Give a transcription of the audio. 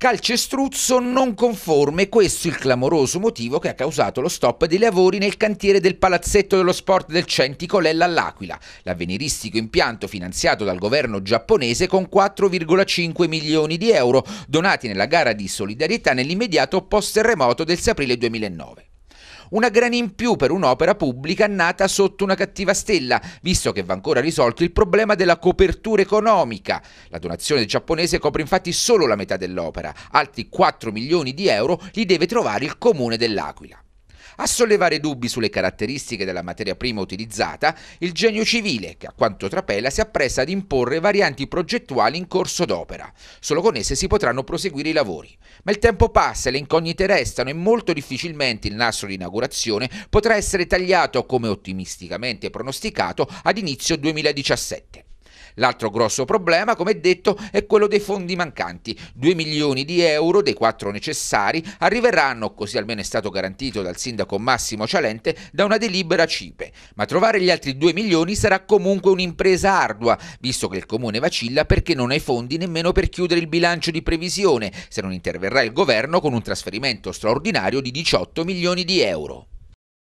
Calcestruzzo non conforme, questo il clamoroso motivo che ha causato lo stop dei lavori nel cantiere del Palazzetto dello Sport del Centico Lella all'Aquila, l'avveniristico impianto finanziato dal governo giapponese con 4,5 milioni di euro donati nella gara di solidarietà nell'immediato post-terremoto del 6 aprile 2009 una grana in più per un'opera pubblica nata sotto una cattiva stella, visto che va ancora risolto il problema della copertura economica. La donazione giapponese copre infatti solo la metà dell'opera, altri 4 milioni di euro li deve trovare il comune dell'Aquila. A sollevare dubbi sulle caratteristiche della materia prima utilizzata, il genio civile, che a quanto trapela si appresta ad imporre varianti progettuali in corso d'opera. Solo con esse si potranno proseguire i lavori. Ma il tempo passa, le incognite restano e molto difficilmente il nastro di inaugurazione potrà essere tagliato, come ottimisticamente pronosticato, ad inizio 2017. L'altro grosso problema, come detto, è quello dei fondi mancanti. 2 milioni di euro dei quattro necessari arriveranno, così almeno è stato garantito dal sindaco Massimo Cialente, da una delibera CIPE. Ma trovare gli altri 2 milioni sarà comunque un'impresa ardua, visto che il comune vacilla perché non ha i fondi nemmeno per chiudere il bilancio di previsione, se non interverrà il governo con un trasferimento straordinario di 18 milioni di euro.